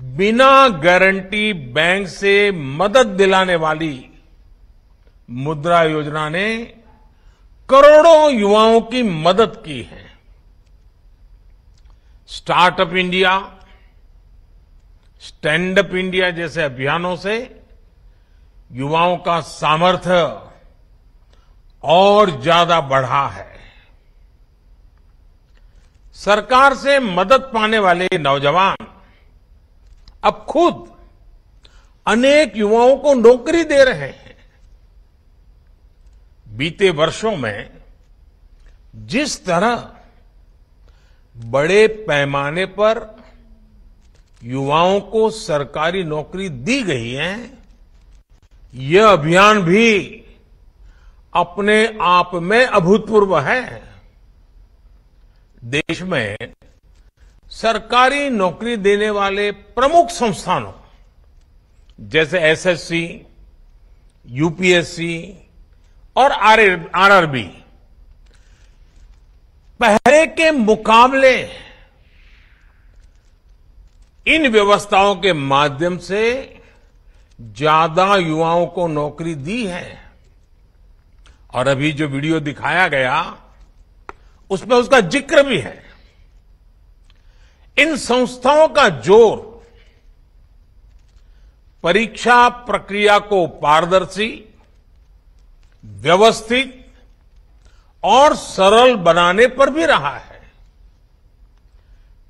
बिना guarantee bank से मदद दिलाने वाली मुद्रा योजना ने करोड़ों युवाओं की मदद की है startup India stand up India जैसे अभियानों से युवाओं का सामर्थ्य और ज्यादा बढ़ा है सरकार से मदद पाने वाले नौजवान अब खुद अनेक युवाओं को नौकरी दे रहे हैं बीते वर्षों में जिस तरह बड़े पैमाने पर युवाओं को सरकारी नौकरी दी गई है यह अभियान भी अपने आप में अभूतपूर्व है देश में सरकारी नौकरी देने वाले प्रमुख संस्थानों जैसे एसएससी यूपीएससी और आरआरबी पहले के मुकाबले इन व्यवस्थाओं के माध्यम से ज्यादा युवाओं को नौकरी दी है और अभी जो वीडियो दिखाया गया उसमें उसका जिक्र भी है इन संस्थाओं का जोर परीक्षा प्रक्रिया को पारदर्शी व्यवस्थित और सरल बनाने पर भी रहा है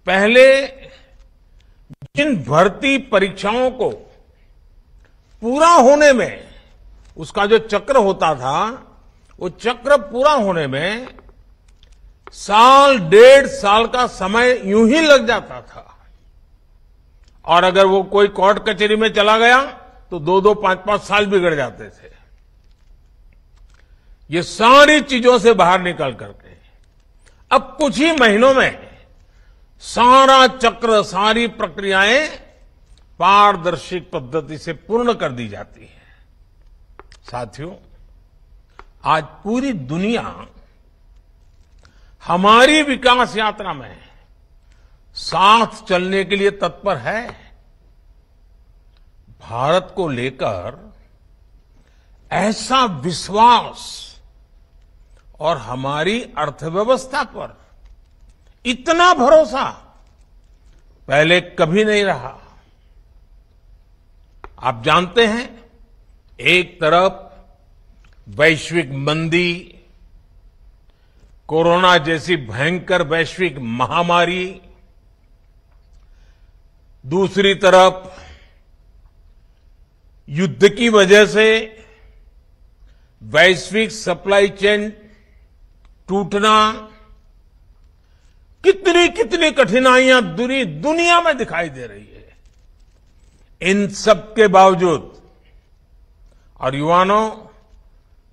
पहले जिन भर्ती परीक्षाओं को पूरा होने में उसका जो चक्र होता था वो चक्र पूरा होने में साल डेढ़ साल का समय यूं ही लग जाता था और अगर वो कोई कोर्ट कचहरी में चला गया तो दो दो पांच पांच साल बिगड़ जाते थे ये सारी चीजों से बाहर निकल करके अब कुछ ही महीनों में सारा चक्र सारी प्रक्रियाएं पारदर्शी पद्धति से पूर्ण कर दी जाती है साथियों आज पूरी दुनिया हमारी विकास यात्रा में साथ चलने के लिए तत्पर है भारत को लेकर ऐसा विश्वास और हमारी अर्थव्यवस्था पर इतना भरोसा पहले कभी नहीं रहा आप जानते हैं एक तरफ वैश्विक मंदी कोरोना जैसी भयंकर वैश्विक महामारी दूसरी तरफ युद्ध की वजह से वैश्विक सप्लाई चेन टूटना कितनी कितनी कठिनाइयां दूरी दुनिया में दिखाई दे रही है इन सब के बावजूद और युवाओं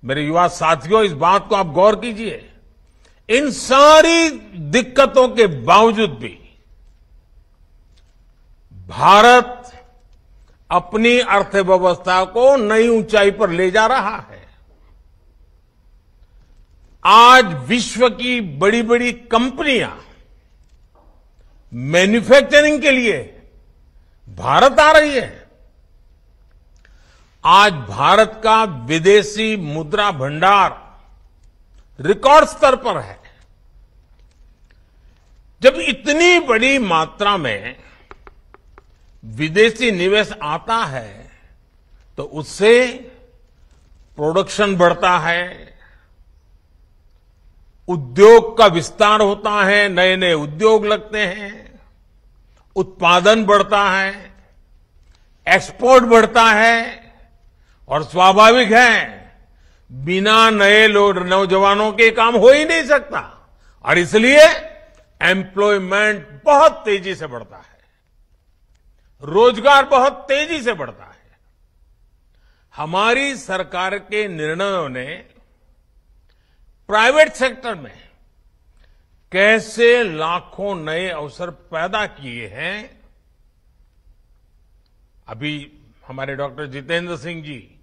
मेरे युवा साथियों इस बात को आप गौर कीजिए इन सारी दिक्कतों के बावजूद भी भारत अपनी अर्थव्यवस्था को नई ऊंचाई पर ले जा रहा है आज विश्व की बड़ी बड़ी कंपनियां मैन्युफैक्चरिंग के लिए भारत आ रही है आज भारत का विदेशी मुद्रा भंडार रिकॉर्ड स्तर पर है जब इतनी बड़ी मात्रा में विदेशी निवेश आता है तो उससे प्रोडक्शन बढ़ता है उद्योग का विस्तार होता है नए नए उद्योग लगते हैं उत्पादन बढ़ता है एक्सपोर्ट बढ़ता है और स्वाभाविक है बिना नए नौजवानों के काम हो ही नहीं सकता और इसलिए एम्प्लॉयमेंट बहुत तेजी से बढ़ता है रोजगार बहुत तेजी से बढ़ता है हमारी सरकार के निर्णयों ने प्राइवेट सेक्टर में कैसे लाखों नए अवसर पैदा किए हैं अभी हमारे डॉक्टर जितेंद्र सिंह जी